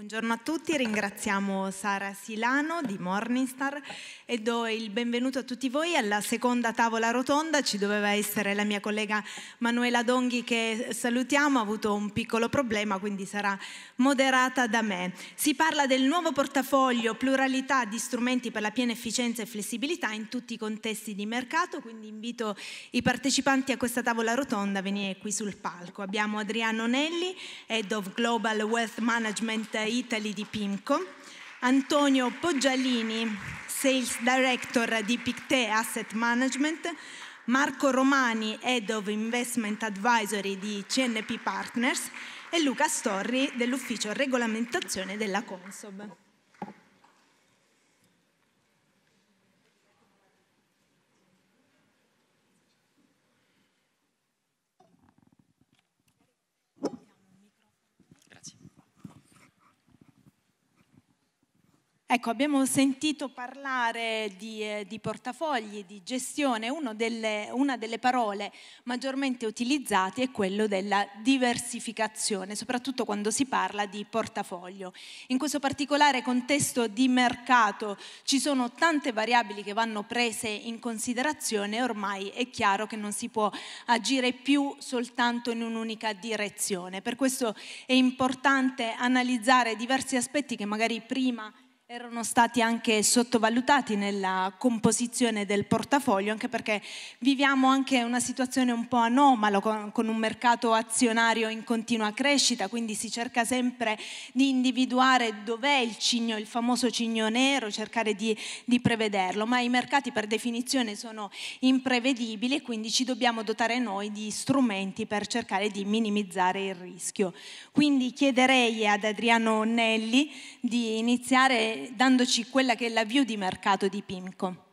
Buongiorno a tutti, ringraziamo Sara Silano di Morningstar e do il benvenuto a tutti voi alla seconda tavola rotonda. Ci doveva essere la mia collega Manuela Donghi che salutiamo, ha avuto un piccolo problema quindi sarà moderata da me. Si parla del nuovo portafoglio pluralità di strumenti per la piena efficienza e flessibilità in tutti i contesti di mercato, quindi invito i partecipanti a questa tavola rotonda a venire qui sul palco. Abbiamo Adriano Nelli, Head of Global Wealth Management Italy di Pimco, Antonio Poggialini, Sales Director di Pictet Asset Management, Marco Romani, Head of Investment Advisory di CNP Partners e Luca Storri dell'Ufficio Regolamentazione della Consob. Ecco, abbiamo sentito parlare di, eh, di portafogli, di gestione, delle, una delle parole maggiormente utilizzate è quella della diversificazione, soprattutto quando si parla di portafoglio. In questo particolare contesto di mercato ci sono tante variabili che vanno prese in considerazione e ormai è chiaro che non si può agire più soltanto in un'unica direzione. Per questo è importante analizzare diversi aspetti che magari prima erano stati anche sottovalutati nella composizione del portafoglio, anche perché viviamo anche una situazione un po' anomala con, un mercato azionario in continua crescita, quindi si cerca sempre di individuare dov'è il cigno, il famoso cigno nero, cercare di, di prevederlo, ma i mercati per definizione sono imprevedibili e quindi ci dobbiamo dotare noi di strumenti per cercare di minimizzare il rischio. Quindi chiederei ad Adriano Nelli di iniziare dandoci quella che è l'avvio di mercato di PIMCO.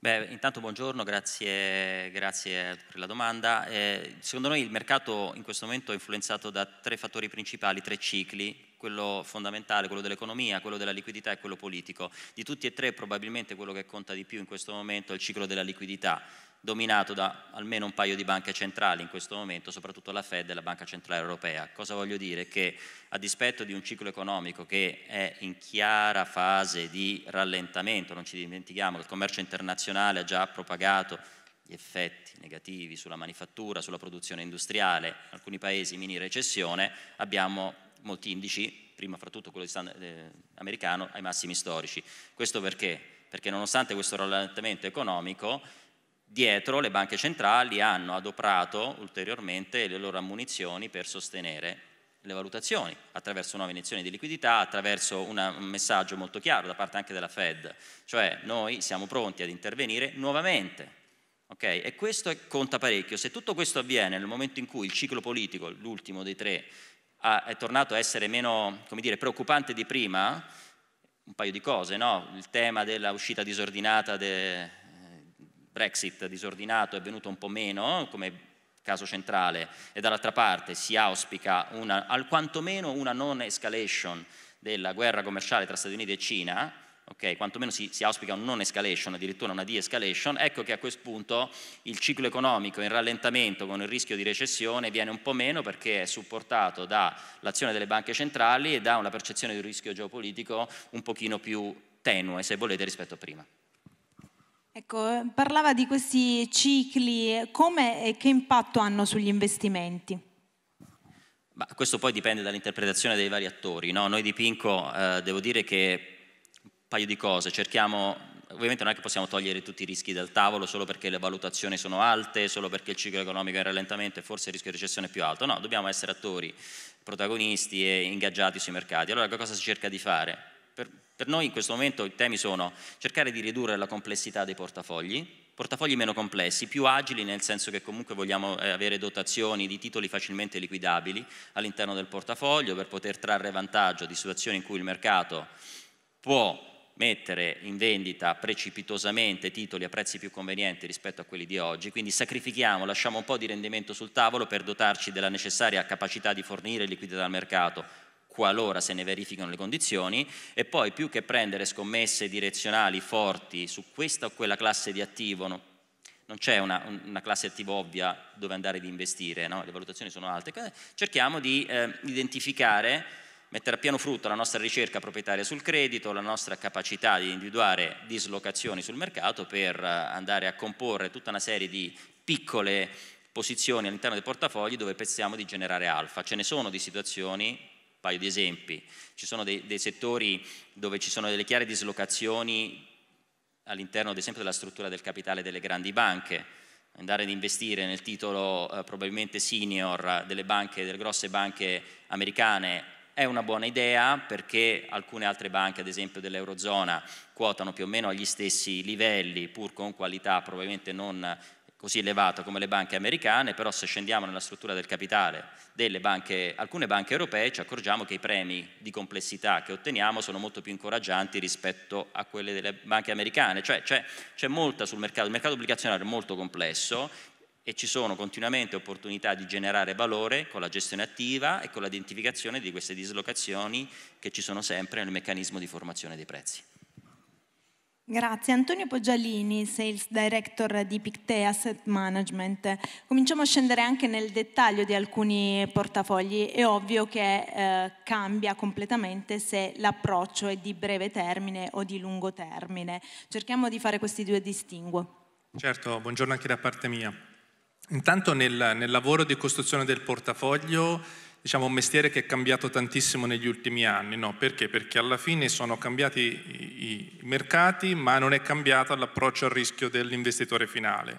Beh, intanto buongiorno, grazie, grazie per la domanda. Eh, secondo noi il mercato in questo momento è influenzato da tre fattori principali, tre cicli, quello fondamentale, quello dell'economia, quello della liquidità e quello politico. Di tutti e tre probabilmente quello che conta di più in questo momento è il ciclo della liquidità dominato da almeno un paio di banche centrali in questo momento, soprattutto la Fed e la Banca Centrale Europea. Cosa voglio dire? Che a dispetto di un ciclo economico che è in chiara fase di rallentamento, non ci dimentichiamo che il commercio internazionale ha già propagato gli effetti negativi sulla manifattura, sulla produzione industriale, in alcuni paesi mini recessione, abbiamo molti indici, prima fra tutto quello Stan, eh, americano, ai massimi storici. Questo perché? Perché nonostante questo rallentamento economico, Dietro le banche centrali hanno adoperato ulteriormente le loro ammunizioni per sostenere le valutazioni attraverso nuove iniezioni di liquidità, attraverso una, un messaggio molto chiaro da parte anche della Fed, cioè noi siamo pronti ad intervenire nuovamente. Okay? E questo conta parecchio. Se tutto questo avviene nel momento in cui il ciclo politico, l'ultimo dei tre, ha, è tornato a essere meno dire, preoccupante di prima, un paio di cose, no? il tema della uscita disordinata de, Brexit disordinato è venuto un po' meno eh, come caso centrale e dall'altra parte si auspica una, alquantomeno una non escalation della guerra commerciale tra Stati Uniti e Cina, ok, quantomeno si, si auspica una non escalation, addirittura una de-escalation, ecco che a questo punto il ciclo economico in rallentamento con il rischio di recessione viene un po' meno perché è supportato dall'azione delle banche centrali e da una percezione di un rischio geopolitico un pochino più tenue, se volete, rispetto a prima. Ecco, parlava di questi cicli, come e che impatto hanno sugli investimenti? Bah, questo poi dipende dall'interpretazione dei vari attori. No? Noi di Pinco eh, devo dire che un paio di cose, cerchiamo, ovviamente non è che possiamo togliere tutti i rischi dal tavolo solo perché le valutazioni sono alte, solo perché il ciclo economico è in rallentamento e forse il rischio di recessione è più alto, no, dobbiamo essere attori, protagonisti e ingaggiati sui mercati. Allora che cosa si cerca di fare? Per per noi in questo momento i temi sono cercare di ridurre la complessità dei portafogli, portafogli meno complessi, più agili nel senso che comunque vogliamo eh, avere dotazioni di titoli facilmente liquidabili all'interno del portafoglio per poter trarre vantaggio di situazioni in cui il mercato può mettere in vendita precipitosamente titoli a prezzi più convenienti rispetto a quelli di oggi, quindi sacrifichiamo, lasciamo un po' di rendimento sul tavolo per dotarci della necessaria capacità di fornire liquidità al mercato qualora se ne verificano le condizioni e poi più che prendere scommesse direzionali forti su questa o quella classe di attivo, no, non c'è una, una, classe attivo ovvia dove andare ad investire, no? le valutazioni sono alte, cerchiamo di eh, identificare, mettere a pieno frutto la nostra ricerca proprietaria sul credito, la nostra capacità di individuare dislocazioni sul mercato per eh, andare a comporre tutta una serie di piccole posizioni all'interno dei portafogli dove pensiamo di generare alfa. Ce ne sono di situazioni paio di esempi. Ci sono dei, dei settori dove ci sono delle chiare dislocazioni all'interno ad esempio della struttura del capitale delle grandi banche, andare ad investire nel titolo eh, probabilmente senior eh, delle, banche, delle grosse banche americane è una buona idea perché alcune altre banche, ad esempio dell'Eurozona, quotano più o meno agli stessi livelli, pur con qualità probabilmente non così elevata come le banche americane, però se scendiamo nella struttura del capitale delle banche, alcune banche europee ci accorgiamo che i premi di complessità che otteniamo sono molto più incoraggianti rispetto a quelli delle banche americane, cioè c'è, c'è molta sul mercato, il mercato obbligazionario è molto complesso e ci sono continuamente opportunità di generare valore con la gestione attiva e con l'identificazione di queste dislocazioni che ci sono sempre nel meccanismo di formazione dei prezzi. Grazie. Antonio Poggialini, Sales Director di Picte Asset Management. Cominciamo a scendere anche nel dettaglio di alcuni portafogli. È ovvio che eh, cambia completamente se l'approccio è di breve termine o di lungo termine. Cerchiamo di fare questi due distinguo. Certo, buongiorno anche da parte mia. Intanto nel, nel lavoro di costruzione del portafoglio diciamo, un mestiere che è cambiato tantissimo negli ultimi anni, no? Perché? Perché alla fine sono cambiati i, i mercati, ma non è cambiato l'approccio al rischio dell'investitore finale.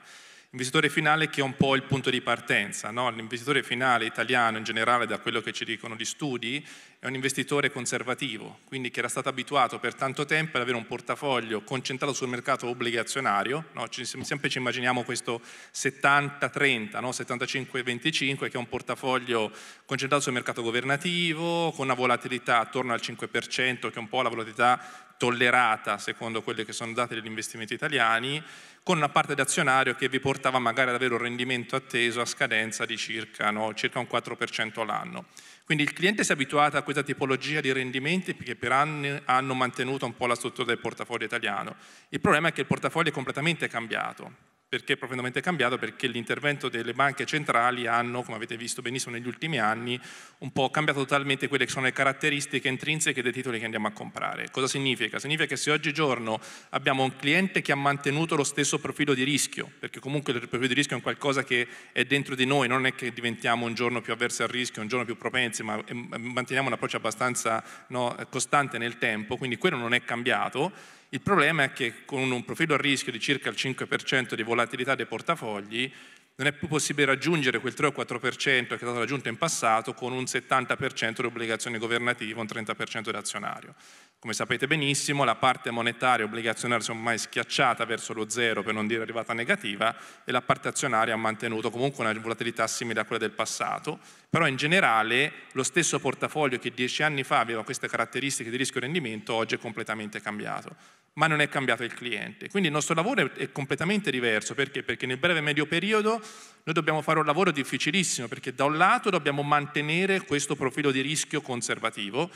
L'investitore finale che è un po' il punto di partenza, no? l'investitore finale italiano in generale, da quello che ci dicono gli studi, è un investitore conservativo, quindi che era stato abituato per tanto tempo ad avere un portafoglio concentrato sul mercato obbligazionario, no? ci, sempre ci immaginiamo questo 70-30, no? 75-25, che è un portafoglio concentrato sul mercato governativo, con una volatilità attorno al 5%, che è un po' la volatilità tollerata secondo quelle che sono date degli investimenti italiani, con una parte d'azionario che vi portava magari ad avere un rendimento atteso a scadenza di circa, no, circa un 4% all'anno. Quindi il cliente si è abituato a questa tipologia di rendimenti che per anni hanno mantenuto un po' la struttura del portafoglio italiano. Il problema è che il portafoglio è completamente cambiato perché è profondamente cambiato, perché l'intervento delle banche centrali hanno, come avete visto benissimo negli ultimi anni, un po' cambiato totalmente quelle che sono le caratteristiche intrinseche dei titoli che andiamo a comprare. Cosa significa? Significa che se oggigiorno abbiamo un cliente che ha mantenuto lo stesso profilo di rischio, perché comunque il profilo di rischio è qualcosa che è dentro di noi, non è che diventiamo un giorno più avversi al rischio, un giorno più propensi, ma eh, manteniamo un approccio abbastanza no, costante nel tempo, quindi quello non è cambiato, il problema è che con un profilo a rischio di circa il 5% di volatilità dei portafogli non è più possibile raggiungere quel 3 o 4% che è stato raggiunto in passato con un 70% di obbligazioni governative, un 30% di azionario. Come sapete benissimo, la parte monetaria obbligazionaria si è ormai schiacciata verso lo zero, per non dire arrivata negativa, e la parte azionaria ha mantenuto comunque una volatilità simile a quella del passato, però in generale lo stesso portafoglio che dieci anni fa aveva queste caratteristiche di rischio e rendimento oggi è completamente cambiato, ma non è cambiato il cliente. Quindi il nostro lavoro è completamente diverso, perché? Perché nel breve e medio periodo noi dobbiamo fare un lavoro difficilissimo, perché da un lato dobbiamo mantenere questo profilo di rischio conservativo,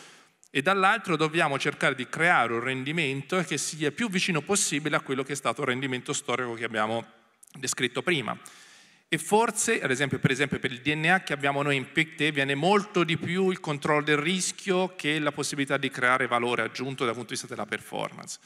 e dall'altro dobbiamo cercare di creare un rendimento che sia più vicino possibile a quello che è stato il rendimento storico che abbiamo descritto prima. E forse, ad esempio, per esempio per il DNA che abbiamo noi in PICTE, viene molto di più il controllo del rischio che la possibilità di creare valore aggiunto dal punto di vista della performance.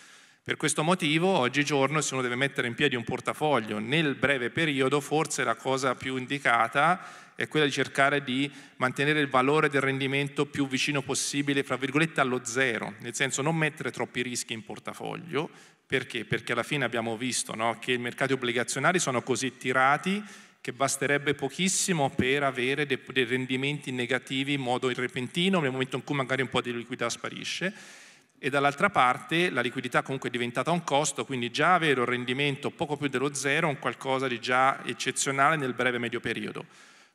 Per questo motivo, oggigiorno, se uno deve mettere in piedi un portafoglio nel breve periodo, forse la cosa più indicata è quella di cercare di mantenere il valore del rendimento più vicino possibile, fra virgolette, allo zero, nel senso non mettere troppi rischi in portafoglio, perché? Perché alla fine abbiamo visto no, che i mercati obbligazionari sono così tirati che basterebbe pochissimo per avere dei, dei rendimenti negativi in modo repentino, nel momento in cui magari un po' di liquidità sparisce, e dall'altra parte la liquidità comunque è diventata un costo, quindi già avere un rendimento poco più dello zero è un qualcosa di già eccezionale nel breve medio periodo.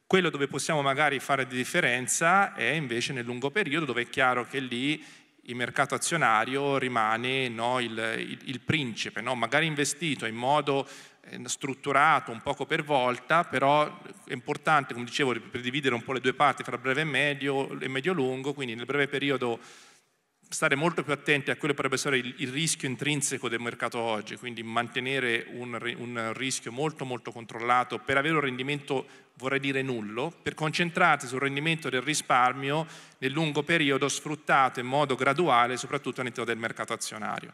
Quello dove possiamo magari fare di differenza è invece nel lungo periodo, dove è chiaro che lì il mercato azionario rimane no, il, il, il, principe, no? magari investito in modo eh, strutturato un poco per volta, però è importante, come dicevo, per dividere un po' le due parti fra breve e medio e medio-lungo, quindi nel breve periodo stare molto più attenti a quello che potrebbe essere il, il rischio intrinseco del mercato oggi, quindi mantenere un, un, rischio molto molto controllato per avere un rendimento, vorrei dire nullo, per concentrarsi sul rendimento del risparmio nel lungo periodo sfruttato in modo graduale soprattutto all'interno del mercato azionario.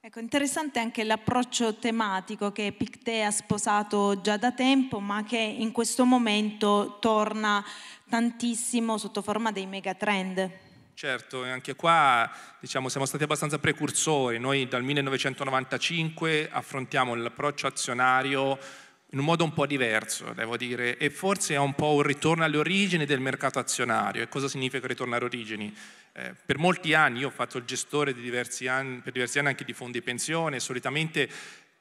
Ecco, interessante anche l'approccio tematico che Pictet ha sposato già da tempo, ma che in questo momento torna tantissimo sotto forma dei megatrend. Certo, anche qua diciamo, siamo stati abbastanza precursori, noi dal 1995 affrontiamo l'approccio azionario in un modo un po' diverso, devo dire, e forse è un po' un ritorno alle origini del mercato azionario. E cosa significa ritornare alle origini? Eh, per molti anni io ho fatto il gestore di diversi anni, per diversi anni anche di fondi pensione, solitamente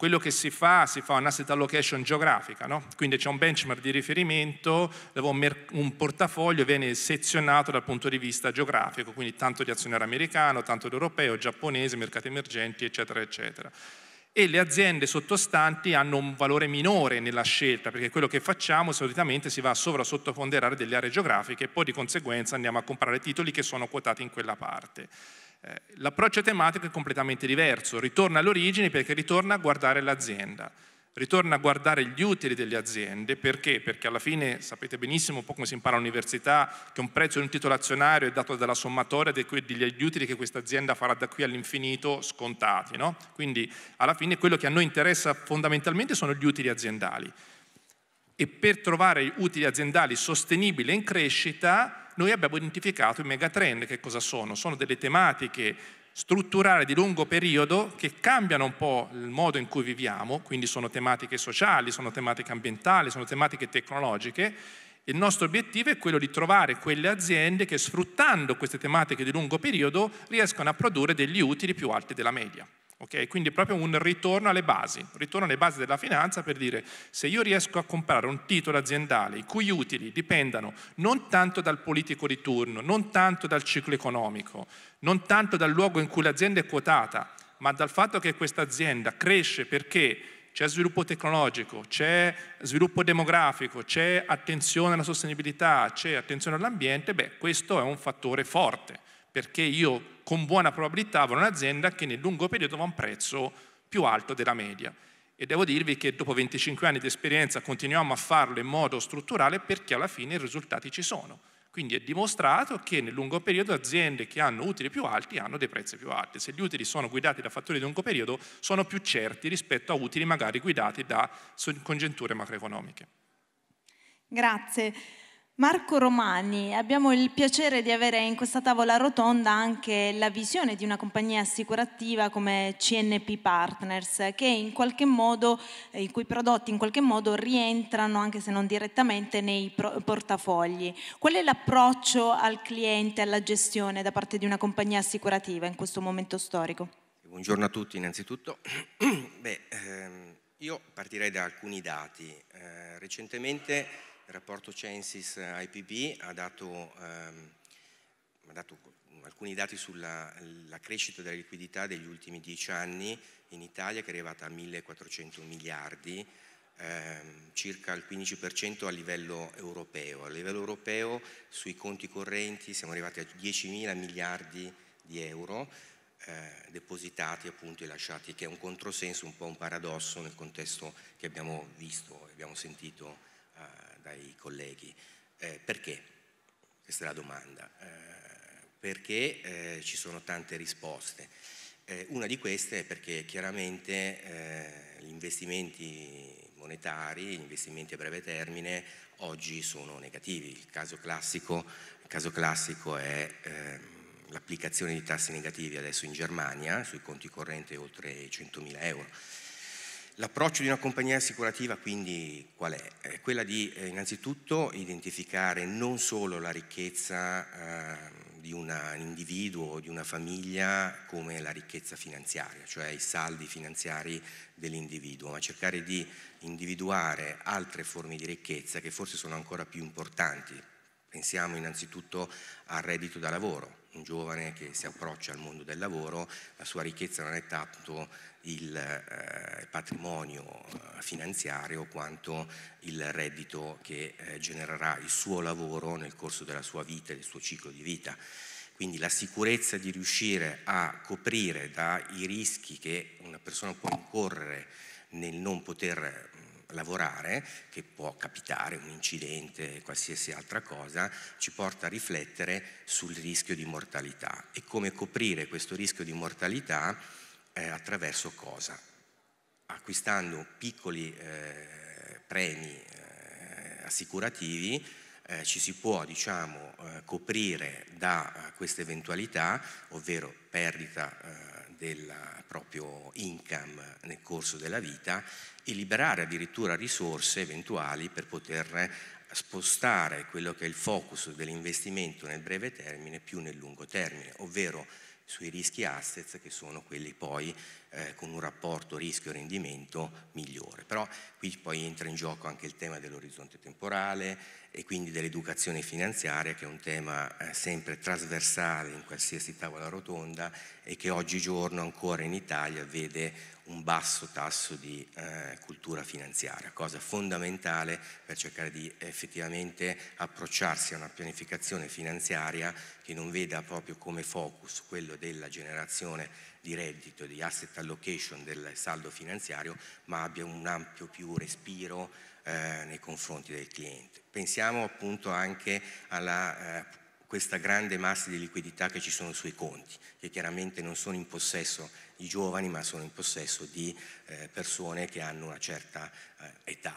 quello che si fa, si fa un asset allocation geografica, no? quindi c'è un benchmark di riferimento dove un portafoglio viene sezionato dal punto di vista geografico, quindi tanto di azionario americano, tanto di europeo, giapponese, mercati emergenti, eccetera, eccetera. E le aziende sottostanti hanno un valore minore nella scelta, perché quello che facciamo solitamente si va a sovrasottoponderare delle aree geografiche e poi di conseguenza andiamo a comprare titoli che sono quotati in quella parte. Eh, l'approccio tematico è completamente diverso, ritorna all'origine perché ritorna a guardare l'azienda, ritorna a guardare gli utili delle aziende, perché? Perché alla fine sapete benissimo un po' come si impara all'università che un prezzo di un titolo azionario è dato dalla sommatoria degli utili che questa azienda farà da qui all'infinito scontati, no? Quindi alla fine quello che a noi interessa fondamentalmente sono gli utili aziendali e per trovare utili aziendali sostenibili e in crescita noi abbiamo identificato i megatrend. Che cosa sono? Sono delle tematiche strutturali di lungo periodo che cambiano un po' il modo in cui viviamo, quindi sono tematiche sociali, sono tematiche ambientali, sono tematiche tecnologiche. Il nostro obiettivo è quello di trovare quelle aziende che sfruttando queste tematiche di lungo periodo riescono a produrre degli utili più alti della media. Okay? Quindi è proprio un ritorno alle basi, ritorno alle basi della finanza per dire se io riesco a comprare un titolo aziendale i cui utili dipendano non tanto dal politico di turno, non tanto dal ciclo economico, non tanto dal luogo in cui l'azienda è quotata, ma dal fatto che questa azienda cresce perché c'è sviluppo tecnologico, c'è sviluppo demografico, c'è attenzione alla sostenibilità, c'è attenzione all'ambiente, beh questo è un fattore forte perché io con buona probabilità avrò un'azienda che nel lungo periodo avrà un prezzo più alto della media. E devo dirvi che dopo 25 anni di esperienza continuiamo a farlo in modo strutturale perché alla fine i risultati ci sono. Quindi è dimostrato che nel lungo periodo aziende che hanno utili più alti hanno dei prezzi più alti. Se gli utili sono guidati da fattori di lungo periodo sono più certi rispetto a utili magari guidati da congetture macroeconomiche. Grazie. Marco Romani, abbiamo il piacere di avere in questa tavola rotonda anche la visione di una compagnia assicurativa come CNP Partners, che in qualche modo, i cui prodotti in qualche modo rientrano, anche se non direttamente, nei portafogli. Qual è l'approccio al cliente, alla gestione da parte di una compagnia assicurativa in questo momento storico? Buongiorno a tutti innanzitutto. Beh, ehm, io partirei da alcuni dati. Eh, recentemente il rapporto Censis IPB ha dato, ehm, ha dato alcuni dati sulla crescita della liquidità degli ultimi dieci anni in Italia che è arrivata a 1.400 miliardi, ehm, circa il 15% a livello europeo. A livello europeo sui conti correnti siamo arrivati a 10.000 miliardi di euro eh, depositati appunto e lasciati, che è un controsenso, un po' un paradosso nel contesto che abbiamo visto e abbiamo sentito. Eh, dai colleghi. Eh, perché? Questa è la domanda. Eh, perché eh, ci sono tante risposte. Eh, una di queste è perché chiaramente eh, gli investimenti monetari, gli investimenti a breve termine oggi sono negativi. Il caso classico, il caso classico è ehm, l'applicazione di tassi negativi adesso in Germania sui conti correnti oltre i 100.000 euro L'approccio di una compagnia assicurativa quindi qual è? È quella di eh, innanzitutto identificare non solo la ricchezza eh, di un individuo o di una famiglia come la ricchezza finanziaria, cioè i saldi finanziari dell'individuo, ma cercare di individuare altre forme di ricchezza che forse sono ancora più importanti. Pensiamo innanzitutto al reddito da lavoro, un giovane che si approccia al mondo del lavoro, la sua ricchezza non è tanto il eh, patrimonio eh, finanziario quanto il reddito che eh, genererà il suo lavoro nel corso della sua vita e del suo ciclo di vita. Quindi la sicurezza di riuscire a coprire dai rischi che una persona può incorrere nel non poter lavorare, che può capitare un incidente, qualsiasi altra cosa, ci porta a riflettere sul rischio di mortalità e come coprire questo rischio di mortalità eh, attraverso cosa? Acquistando piccoli eh, premi eh, assicurativi eh, ci si può diciamo, eh, coprire da eh, questa eventualità, ovvero perdita del proprio income nel corso della vita e liberare addirittura risorse eventuali per poter eh, spostare quello che è il focus dell'investimento nel breve termine più nel lungo termine, ovvero sui rischi assets che sono quelli poi eh, con un rapporto rischio-rendimento migliore. Però qui poi entra in gioco anche il tema dell'orizzonte temporale e quindi dell'educazione finanziaria che è un tema eh, sempre trasversale in qualsiasi tavola rotonda e che oggigiorno ancora in Italia vede un basso tasso di eh, cultura finanziaria, cosa fondamentale per cercare di effettivamente approcciarsi a una pianificazione finanziaria che non veda proprio come focus quello della generazione di reddito, di asset allocation del saldo finanziario, ma abbia un ampio più respiro eh, nei confronti del cliente. Pensiamo appunto anche alla eh, questa grande massa di liquidità che ci sono sui conti, che chiaramente non sono in possesso di giovani, ma sono in possesso di eh, persone che hanno una certa eh, età.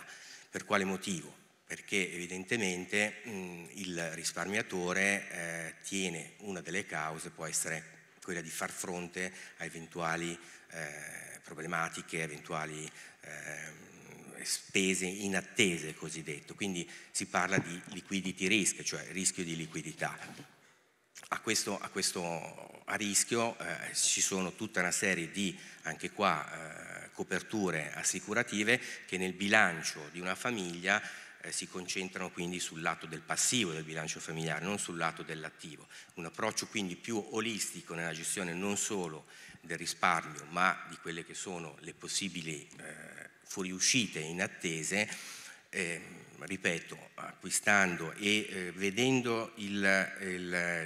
Per quale motivo? Perché evidentemente mh, mm, il risparmiatore eh, tiene una delle cause, può essere quella di far fronte a eventuali eh, problematiche, eventuali eh, spese inattese cosiddetto. Quindi si parla di liquidity risk, cioè rischio di liquidità. A questo, a questo a rischio eh, ci sono tutta una serie di, anche qua, eh, coperture assicurative che nel bilancio di una famiglia eh, si concentrano quindi sul lato del passivo del bilancio familiare, non sul lato dell'attivo. Un approccio quindi più olistico nella gestione non solo del risparmio, ma di quelle che sono le possibili eh, fuoriuscite inattese, eh, ripeto, acquistando e eh, vedendo il, il,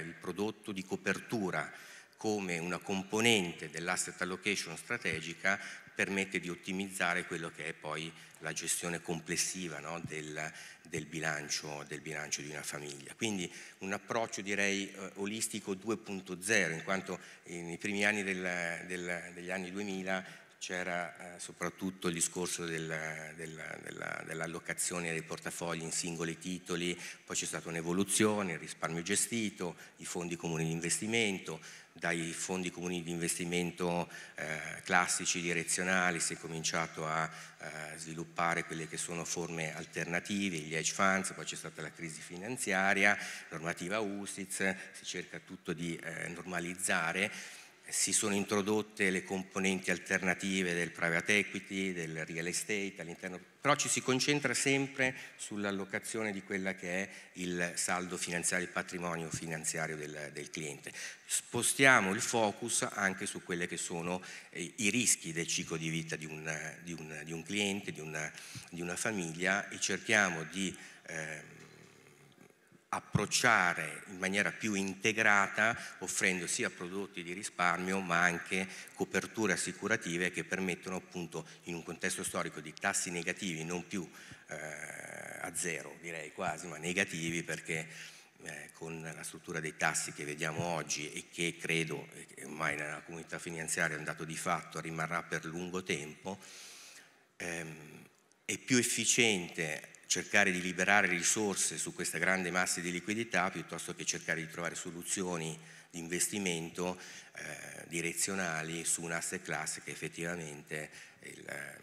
il prodotto di copertura come una componente dell'asset allocation strategica permette di ottimizzare quello che è poi la gestione complessiva no, del, del, bilancio, del, bilancio, di una famiglia. Quindi un approccio direi eh, olistico 2.0, in quanto nei primi anni del, degli anni 2000 c'era eh, soprattutto il discorso del, del, della, dell'allocazione dei portafogli in singoli titoli, poi c'è stata un'evoluzione, il risparmio gestito, i fondi comuni di investimento, dai fondi comuni di investimento eh, classici, direzionali, si è cominciato a eh, sviluppare quelle che sono forme alternative, gli hedge funds, poi c'è stata la crisi finanziaria, normativa USITS, si cerca tutto di eh, normalizzare si sono introdotte le componenti alternative del private equity, del real estate all'interno, però ci si concentra sempre sull'allocazione di quella che è il saldo finanziario, il patrimonio finanziario del, del cliente. Spostiamo il focus anche su quelli che sono eh, i rischi del ciclo di vita di un, di un, di un cliente, di una, di una, famiglia e cerchiamo di eh, approcciare in maniera più integrata offrendo sia prodotti di risparmio ma anche coperture assicurative che permettono appunto in un contesto storico di tassi negativi non più eh, a zero direi quasi ma negativi perché eh, con la struttura dei tassi che vediamo oggi e che credo ormai nella comunità finanziaria è un dato di fatto rimarrà per lungo tempo ehm, è più efficiente cercare di liberare risorse su questa grande massa di liquidità piuttosto che cercare di trovare soluzioni di investimento eh, direzionali su un asset class che effettivamente il, eh,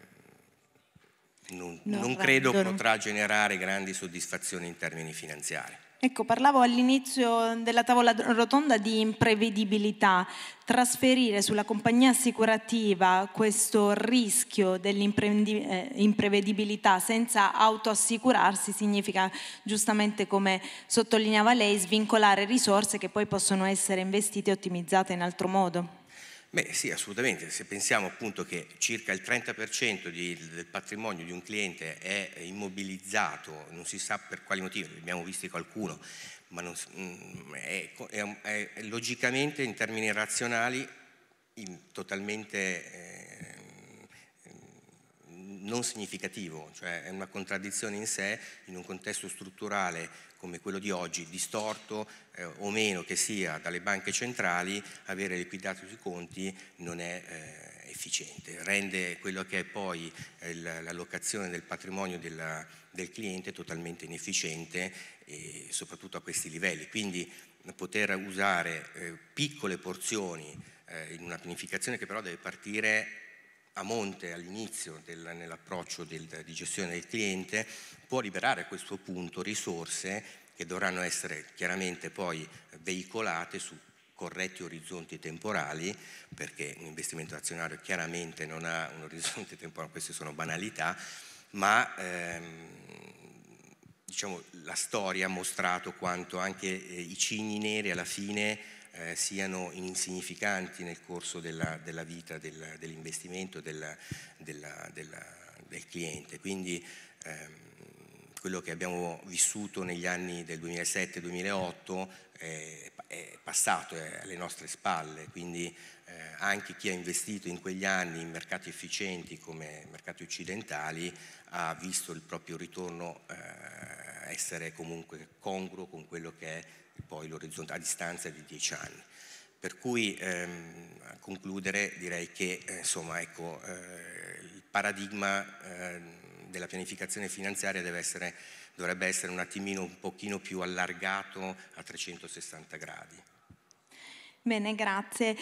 non, no, non credo potrà generare grandi soddisfazioni in termini finanziari. Ecco, parlavo all'inizio della tavola rotonda di imprevedibilità. Trasferire sulla compagnia assicurativa questo rischio dell'imprevedibilità eh, senza autoassicurarsi significa, giustamente come sottolineava lei, svincolare risorse che poi possono essere investite e ottimizzate in altro modo. Beh sì, assolutamente, se pensiamo appunto che circa il 30% di, del patrimonio di un cliente è immobilizzato, non si sa per quali motivi, abbiamo visto qualcuno, ma non, mm, è, è, è, è, logicamente in termini razionali in, totalmente eh, non significativo, cioè è una contraddizione in sé in un contesto strutturale come quello di oggi, distorto eh, o meno che sia dalle banche centrali, avere liquidato sui conti non è eh, efficiente, rende quello che è poi eh, l'allocazione del patrimonio della, del cliente totalmente inefficiente, soprattutto a questi livelli. Quindi poter usare eh, piccole porzioni eh, in una pianificazione che però deve partire a monte all'inizio nell'approccio di gestione del cliente può liberare a questo punto risorse che dovranno essere chiaramente poi veicolate su corretti orizzonti temporali, perché un investimento azionario chiaramente non ha un orizzonte temporale, queste sono banalità, ma ehm, diciamo, la storia ha mostrato quanto anche eh, i cigni neri alla fine eh, siano insignificanti nel corso della, della vita del, dell'investimento della, della, del cliente. Quindi ehm, quello che abbiamo vissuto negli anni del 2007-2008 eh, è passato, è alle nostre spalle, quindi eh, anche chi ha investito in quegli anni in mercati efficienti come mercati occidentali ha visto il proprio ritorno eh, essere comunque congruo con quello che è e poi l'orizzonte a distanza di 10 anni. Per cui ehm, a concludere direi che eh, insomma, ecco, eh, il paradigma eh, della pianificazione finanziaria essere, dovrebbe essere un attimino un pochino più allargato a 360 gradi. Bene, grazie.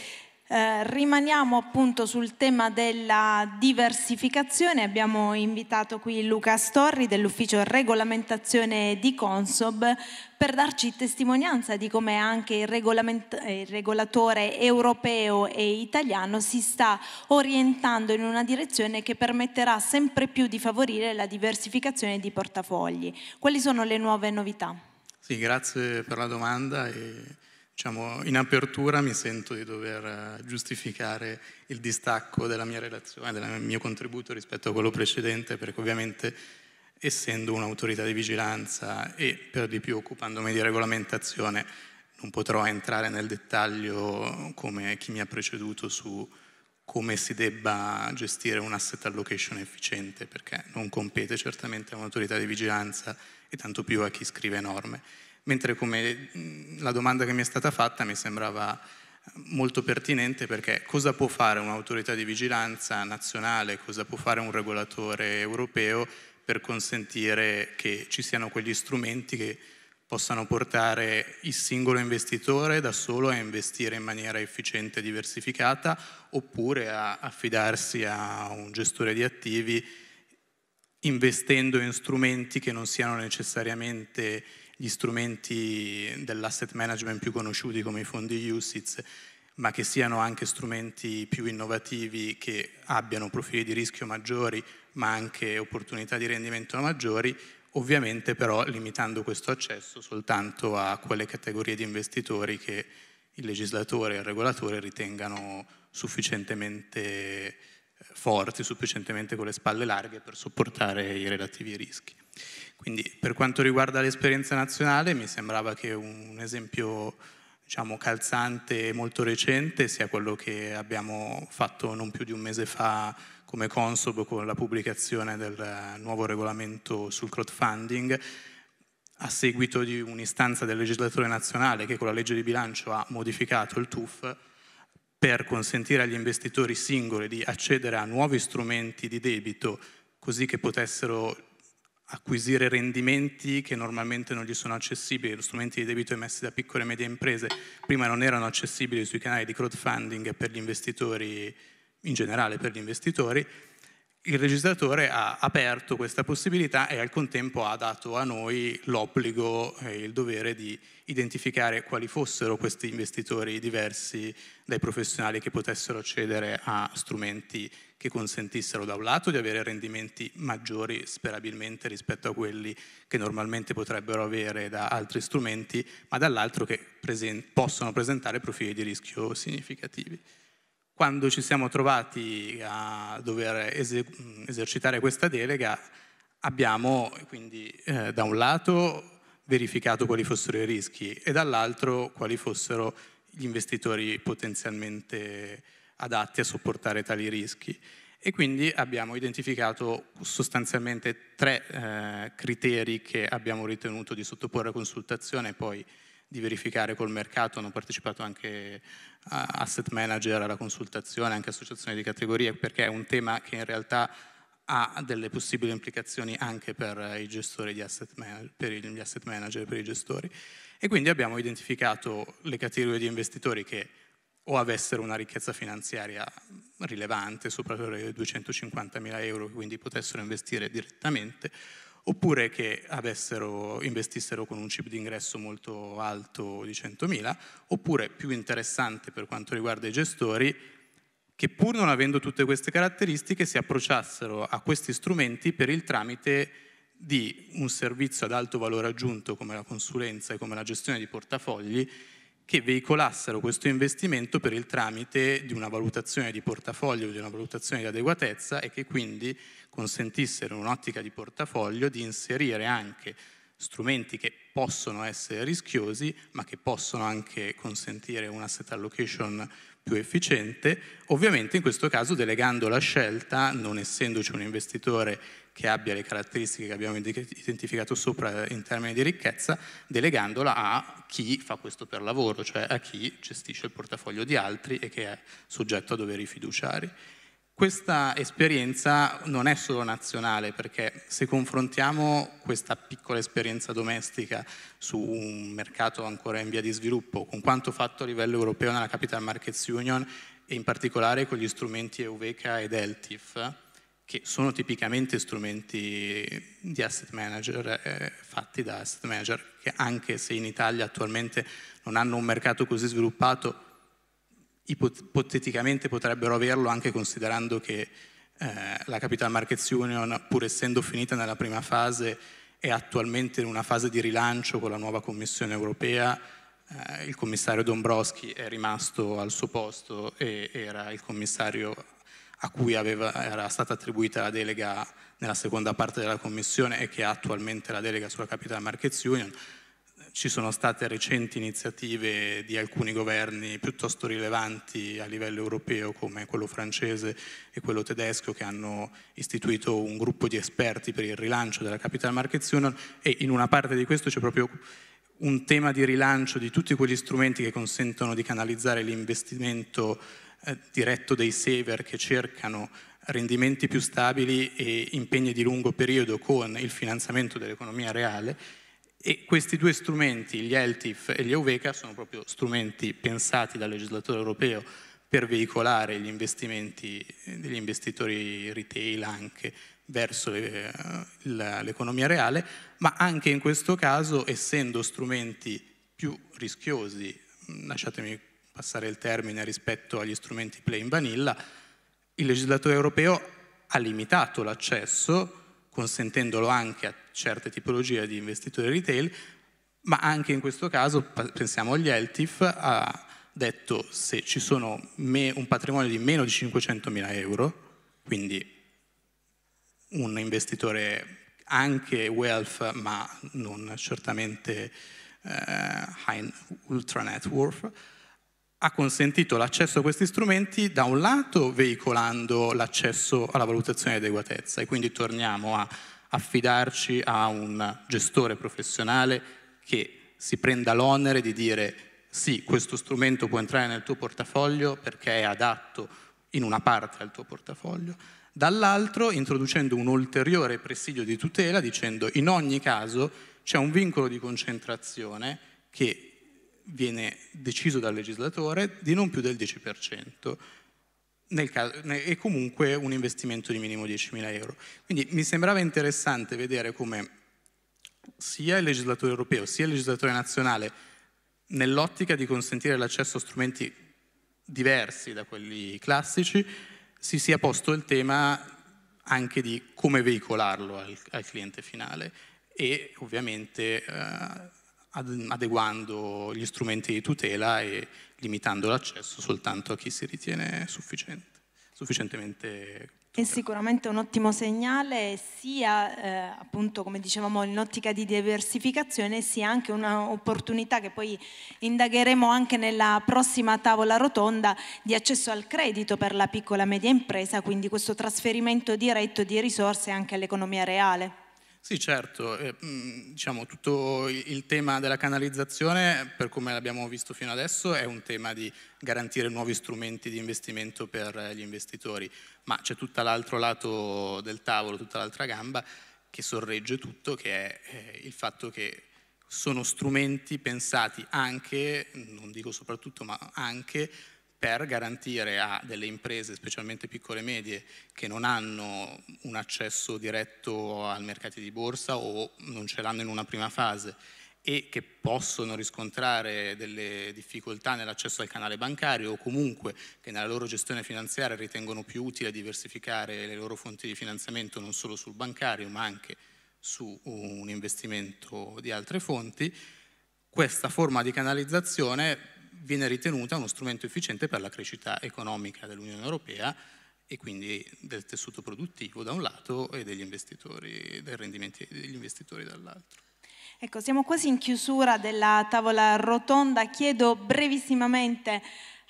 Eh, rimaniamo appunto sul tema della diversificazione, abbiamo invitato qui Luca Storri dell'ufficio regolamentazione di Consob per darci testimonianza di come anche il, il, regolatore europeo e italiano si sta orientando in una direzione che permetterà sempre più di favorire la diversificazione di portafogli. Quali sono le nuove novità? Sì, grazie per la domanda. E Diciamo, in apertura mi sento di dover eh, giustificare il distacco della mia relazione, del mio contributo rispetto a quello precedente, perché ovviamente essendo un'autorità di vigilanza e per di più occupandomi di regolamentazione non potrò entrare nel dettaglio come chi mi ha preceduto su come si debba gestire un asset allocation efficiente, perché non compete certamente a un'autorità di vigilanza e tanto più a chi scrive norme mentre come la domanda che mi è stata fatta mi sembrava eh, molto pertinente perché cosa può fare un'autorità di vigilanza nazionale, cosa può fare un regolatore europeo per consentire che ci siano quegli strumenti che possano portare il singolo investitore da solo a investire in maniera efficiente e diversificata oppure a affidarsi a un gestore di attivi investendo in strumenti che non siano necessariamente gli strumenti dell'asset management più conosciuti come i fondi USITS, ma che siano anche strumenti più innovativi che abbiano profili di rischio maggiori, ma anche opportunità di rendimento maggiori, ovviamente però limitando questo accesso soltanto a quelle categorie di investitori che il legislatore e il regolatore ritengano sufficientemente forti, sufficientemente con le spalle larghe per sopportare i relativi rischi. Quindi per quanto riguarda l'esperienza nazionale mi sembrava che un esempio diciamo, calzante e molto recente sia quello che abbiamo fatto non più di un mese fa come Consob con la pubblicazione del nuovo regolamento sul crowdfunding a seguito di un'istanza del legislatore nazionale che con la legge di bilancio ha modificato il TUF per consentire agli investitori singoli di accedere a nuovi strumenti di debito così che potessero acquisire rendimenti che normalmente non gli sono accessibili, gli strumenti di debito emessi da piccole e medie imprese prima non erano accessibili sui canali di crowdfunding per gli investitori, in generale per gli investitori, il legislatore ha aperto questa possibilità e al contempo ha dato a noi l'obbligo e il dovere di identificare quali fossero questi investitori diversi dai professionali che potessero accedere a strumenti che consentissero da un lato di avere rendimenti maggiori sperabilmente rispetto a quelli che normalmente potrebbero avere da altri strumenti, ma dall'altro che presen possono presentare profili di rischio significativi. Quando ci siamo trovati a dover esercitare questa delega, abbiamo quindi eh, da un lato verificato quali fossero i rischi e dall'altro quali fossero gli investitori potenzialmente adatti a sopportare tali rischi. E quindi abbiamo identificato sostanzialmente tre eh, criteri che abbiamo ritenuto di sottoporre a consultazione e poi di verificare col mercato, hanno partecipato anche asset manager alla consultazione, anche associazioni di categorie, perché è un tema che in realtà ha delle possibili implicazioni anche per i gestori di asset manager, per gli asset manager, per i gestori. E quindi abbiamo identificato le categorie di investitori che o avessero una ricchezza finanziaria rilevante, superiore ai mila euro, quindi potessero investire direttamente, oppure che avessero, investissero con un chip d'ingresso molto alto di 100.000, oppure più interessante per quanto riguarda i gestori, che pur non avendo tutte queste caratteristiche si approcciassero a questi strumenti per il tramite di un servizio ad alto valore aggiunto come la consulenza e come la gestione di portafogli che veicolassero questo investimento per il tramite di una valutazione di portafoglio, di una valutazione di adeguatezza e che quindi consentissero in un'ottica di portafoglio di inserire anche strumenti che possono essere rischiosi ma che possono anche consentire un asset allocation più efficiente, ovviamente in questo caso delegando la scelta, non essendoci un investitore che abbia le caratteristiche che abbiamo identificato sopra eh, in termini di ricchezza, delegandola a chi fa questo per lavoro, cioè a chi gestisce il portafoglio di altri e che è soggetto a doveri fiduciari. Questa esperienza non è solo nazionale perché se confrontiamo questa piccola esperienza domestica su un mercato ancora in via di sviluppo con quanto fatto a livello europeo nella Capital Markets Union e in particolare con gli strumenti Euveca ed ELTIF, che sono tipicamente strumenti di asset manager eh, fatti da asset manager che anche se in Italia attualmente non hanno un mercato così sviluppato, ipoteticamente potrebbero averlo anche considerando che eh, la Capital Markets Union, pur essendo finita nella prima fase, è attualmente in una fase di rilancio con la nuova Commissione europea. Eh, il commissario Dombrovski è rimasto al suo posto e era il commissario a cui aveva, era stata attribuita la delega nella seconda parte della Commissione e che ha attualmente la delega sulla Capital Markets Union. Ci sono state recenti iniziative di alcuni governi piuttosto rilevanti a livello europeo come quello francese e quello tedesco che hanno istituito un gruppo di esperti per il rilancio della Capital Markets Union e in una parte di questo c'è proprio un tema di rilancio di tutti quegli strumenti che consentono di canalizzare l'investimento eh, diretto dei saver che cercano rendimenti più stabili e impegni di lungo periodo con il finanziamento dell'economia reale e questi due strumenti, gli ELTIF e gli EUVECA, sono proprio strumenti pensati dal legislatore europeo per veicolare gli investimenti eh, degli investitori retail anche verso le, eh, la, l'economia reale, ma anche in questo caso, essendo strumenti più rischiosi, lasciatemi passare il termine rispetto agli strumenti play in vanilla, il legislatore europeo ha limitato l'accesso, consentendolo anche a certe tipologie di investitori retail, ma anche in questo caso, pensiamo agli ELTIF, ha detto se ci sono un patrimonio di meno di 500.000 euro, quindi un investitore anche wealth, ma non certamente eh, ultra net worth, ha consentito l'accesso a questi strumenti da un lato veicolando l'accesso alla valutazione di adeguatezza e quindi torniamo a affidarci a un gestore professionale che si prenda l'onere di dire sì, questo strumento può entrare nel tuo portafoglio perché è adatto in una parte al tuo portafoglio, dall'altro introducendo un ulteriore presidio di tutela dicendo in ogni caso c'è un vincolo di concentrazione che viene deciso dal legislatore di non più del 10%. Caso, e comunque un investimento di minimo 10.000 euro. Quindi mi sembrava interessante vedere come sia il legislatore europeo sia il legislatore nazionale, nell'ottica di consentire l'accesso a strumenti diversi da quelli classici, si sia posto il tema anche di come veicolarlo al, al cliente finale e ovviamente eh, adeguando gli strumenti di tutela e limitando l'accesso soltanto a chi si ritiene sufficiente, sufficientemente è sicuramente un ottimo segnale sia eh, appunto come dicevamo in ottica di diversificazione sia anche un'opportunità che poi indagheremo anche nella prossima tavola rotonda di accesso al credito per la piccola e media impresa, quindi questo trasferimento diretto di risorse anche all'economia reale. Sì, certo, eh, diciamo, tutto il tema della canalizzazione, per come l'abbiamo visto fino adesso, è un tema di garantire nuovi strumenti di investimento per gli investitori, ma c'è tutto l'altro lato del tavolo, tutta l'altra gamba che sorregge tutto, che è eh, il fatto che sono strumenti pensati anche, non dico soprattutto, ma anche per garantire a delle imprese, specialmente piccole e medie, che non hanno un accesso diretto al mercato di borsa o non ce l'hanno in una prima fase e che possono riscontrare delle difficoltà nell'accesso al canale bancario o comunque che nella loro gestione finanziaria ritengono più utile diversificare le loro fonti di finanziamento non solo sul bancario ma anche su un investimento di altre fonti, questa forma di canalizzazione viene ritenuta uno strumento efficiente per la crescita economica dell'Unione Europea e quindi del tessuto produttivo da un lato e degli investitori, dei rendimenti degli investitori dall'altro. Ecco, siamo quasi in chiusura della tavola rotonda, chiedo brevissimamente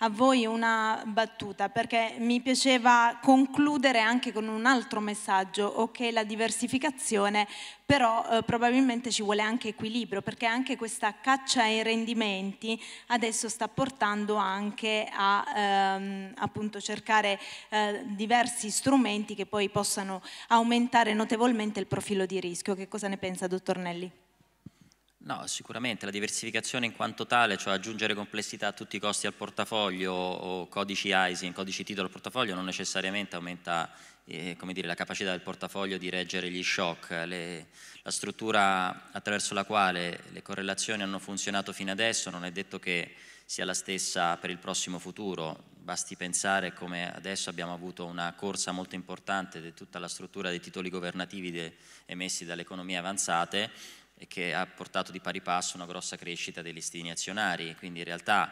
a voi una battuta perché mi piaceva concludere anche con un altro messaggio, ok la diversificazione, però eh, probabilmente ci vuole anche equilibrio perché anche questa caccia ai rendimenti adesso sta portando anche a ehm, appunto cercare eh, diversi strumenti che poi possano aumentare notevolmente il profilo di rischio. Che cosa ne pensa, dottor Nelli? No, sicuramente la diversificazione in quanto tale, cioè aggiungere complessità a tutti i costi al portafoglio o codici ISIN, codici titolo al portafoglio, non necessariamente aumenta eh, dire, la capacità del portafoglio di reggere gli shock. Le, la struttura attraverso la quale le correlazioni hanno funzionato fino adesso non è detto che sia la stessa per il prossimo futuro. Basti pensare come adesso abbiamo avuto una corsa molto importante di tutta la struttura dei titoli governativi de, emessi dalle economie avanzate e che ha portato di pari passo una grossa crescita dei listini azionari, quindi in realtà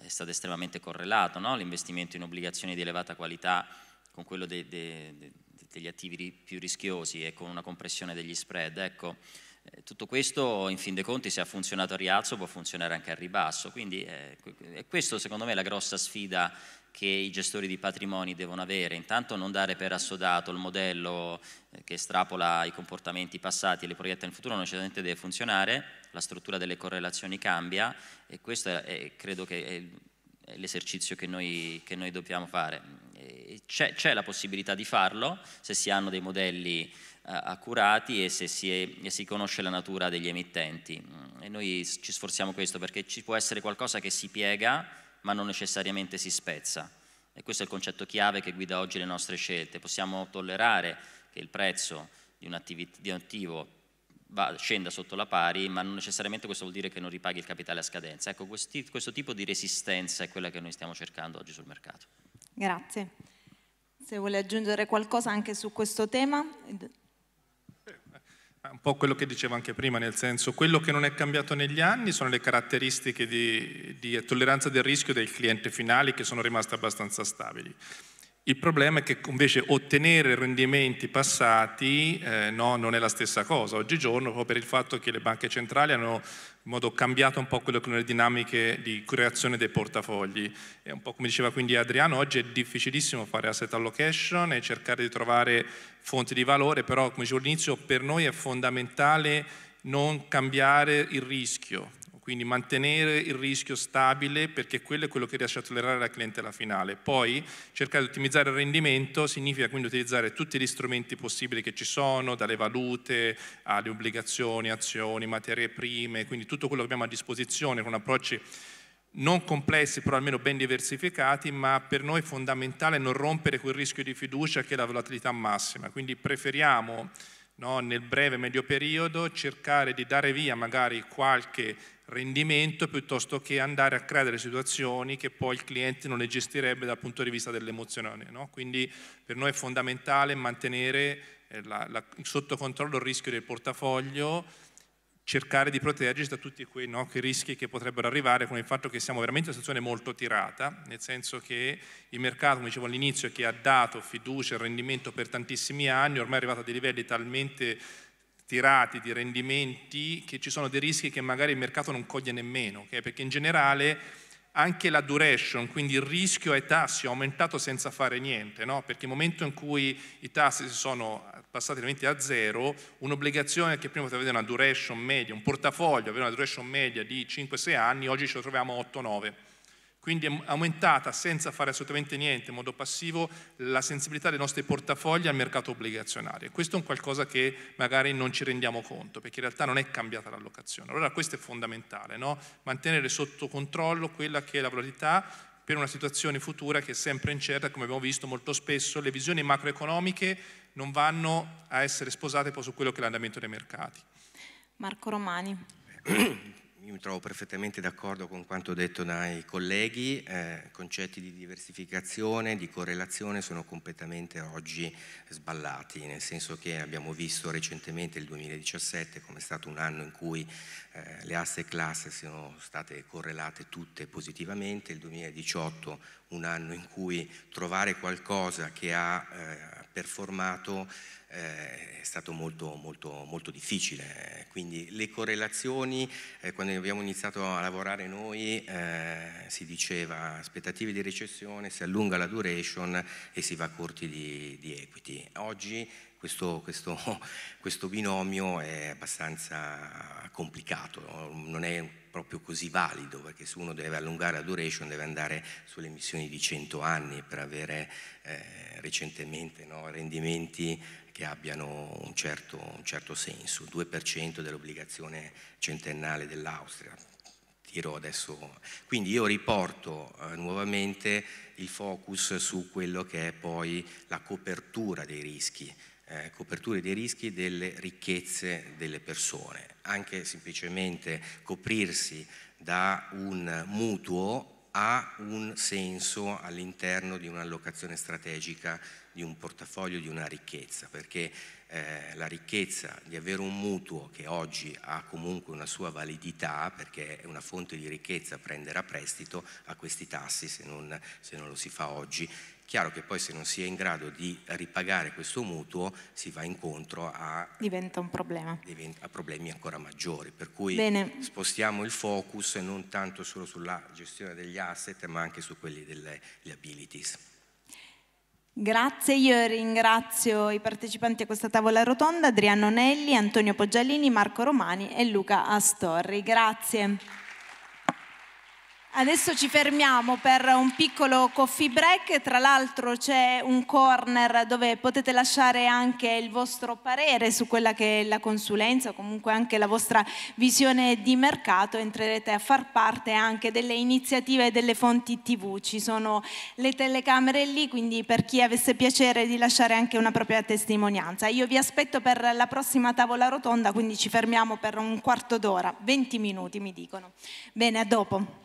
eh, è stato estremamente correlato no? l'investimento in obbligazioni di elevata qualità con quello de, de, de, degli attivi più rischiosi e con una compressione degli spread. Ecco, eh, tutto questo in fin dei conti se ha funzionato a rialzo può funzionare anche a ribasso, quindi eh, questo secondo me è la grossa sfida che i gestori di patrimoni devono avere. Intanto non dare per assodato il modello eh, che estrapola i comportamenti passati e li proietta nel futuro, non necessariamente deve funzionare, la struttura delle correlazioni cambia e questo è, credo che è l'esercizio che noi, che noi dobbiamo fare. C'è, c'è, la possibilità di farlo se si hanno dei modelli uh, accurati e se si, è, e si, conosce la natura degli emittenti. Mm, e noi ci sforziamo questo perché ci può essere qualcosa che si piega ma non necessariamente si spezza. E questo è il concetto chiave che guida oggi le nostre scelte. Possiamo tollerare che il prezzo di un, attivit- di un attivo va, scenda sotto la pari, ma non necessariamente questo vuol dire che non ripaghi il capitale a scadenza. Ecco, questi, questo tipo di resistenza è quella che noi stiamo cercando oggi sul mercato. Grazie. Se vuole aggiungere qualcosa anche su questo tema. Ah, un po' quello che dicevo anche prima, nel senso quello che non è cambiato negli anni sono le caratteristiche di, di, tolleranza del rischio del cliente finale che sono rimaste abbastanza stabili. Il problema è che invece ottenere rendimenti passati eh, no, non è la stessa cosa. Oggigiorno, proprio per il fatto che le banche centrali hanno in modo cambiato un po' quelle che sono le dinamiche di creazione dei portafogli. È un po' come diceva quindi Adriano, oggi è difficilissimo fare asset allocation e cercare di trovare fonti di valore, però come dicevo all'inizio per noi è fondamentale non cambiare il rischio, quindi mantenere il rischio stabile perché quello è quello che riesce a tollerare la cliente alla finale. Poi cercare di ottimizzare il rendimento significa quindi utilizzare tutti gli strumenti possibili che ci sono, dalle valute alle obbligazioni, azioni, materie prime, quindi tutto quello che abbiamo a disposizione con approcci non complessi però almeno ben diversificati, ma per noi è fondamentale non rompere quel rischio di fiducia che è la volatilità massima, quindi preferiamo no, nel breve medio periodo cercare di dare via magari qualche rendimento piuttosto che andare a creare delle situazioni che poi il cliente non le gestirebbe dal punto di vista dell'emozione. No? Quindi per noi è fondamentale mantenere eh, la, la, sotto controllo il rischio del portafoglio, cercare di proteggersi da tutti quei no, che rischi che potrebbero arrivare con il fatto che siamo veramente in una situazione molto tirata, nel senso che il mercato, come dicevo all'inizio, che ha dato fiducia e rendimento per tantissimi anni, ormai è arrivato a dei livelli talmente tirati di rendimenti che ci sono dei rischi che magari il mercato non coglie nemmeno, okay? perché in generale anche la duration, quindi il rischio ai tassi, è aumentato senza fare niente, no? perché nel momento in cui i tassi si sono passati veramente a zero, un'obbligazione che prima poteva avere una duration media, un portafoglio aveva una duration media di 5-6 anni, oggi ce lo troviamo 8-9 quindi è aumentata, senza fare assolutamente niente, in modo passivo, la sensibilità dei nostri portafogli al mercato obbligazionario. Questo è un qualcosa che magari non ci rendiamo conto, perché in realtà non è cambiata l'allocazione. Allora questo è fondamentale, no? mantenere sotto controllo quella che è la volatilità per una situazione futura che è sempre incerta, come abbiamo visto molto spesso, le visioni macroeconomiche non vanno a essere sposate poi su quello che è l'andamento dei mercati. Marco Romani. io mi trovo perfettamente d'accordo con quanto detto dai colleghi, eh, concetti di diversificazione, di correlazione sono completamente oggi sballati, nel senso che abbiamo visto recentemente il 2017 come è stato un anno in cui eh, le asset class sono state correlate tutte positivamente, il 2018 un anno in cui trovare qualcosa che ha... Eh, performato eh, è stato molto, molto, molto difficile. Quindi le correlazioni, eh, quando abbiamo iniziato a lavorare noi, eh, si diceva aspettative di recessione, si allunga la duration e si va corti di, di equity. Oggi questo, questo, questo binomio è abbastanza complicato, non è proprio così valido, perché se uno deve allungare la duration deve andare sulle missioni di 100 anni per avere eh, recentemente no, rendimenti che abbiano un certo, un certo senso, 2% dell'obbligazione centennale dell'Austria. Tiro adesso. Quindi io riporto eh, nuovamente il focus su quello che è poi la copertura dei rischi eh, coperture dei rischi delle ricchezze delle persone. Anche semplicemente coprirsi da un mutuo ha un senso all'interno di un'allocazione strategica di un portafoglio di una ricchezza, perché eh, la ricchezza di avere un mutuo che oggi ha comunque una sua validità, perché è una fonte di ricchezza prendere a prestito a questi tassi se non, se non lo si fa oggi, Chiaro che poi se non si è in grado di ripagare questo mutuo si va incontro a, diventa un problema a problemi ancora maggiori, per cui Bene. spostiamo il focus non tanto solo sulla gestione degli asset ma anche su quelli delle liabilities. Grazie, io ringrazio i partecipanti a questa tavola rotonda, Adriano Nelli, Antonio Poggiallini, Marco Romani e Luca Astorri. Grazie. Adesso ci fermiamo per un piccolo coffee break, tra l'altro c'è un corner dove potete lasciare anche il vostro parere su quella che è la consulenza, comunque anche la vostra visione di mercato, entrerete a far parte anche delle iniziative delle fonti TV, ci sono le telecamere lì, quindi per chi avesse piacere di lasciare anche una propria testimonianza. Io vi aspetto per la prossima tavola rotonda, quindi ci fermiamo per un quarto d'ora, 20 minuti mi dicono. Bene, a dopo.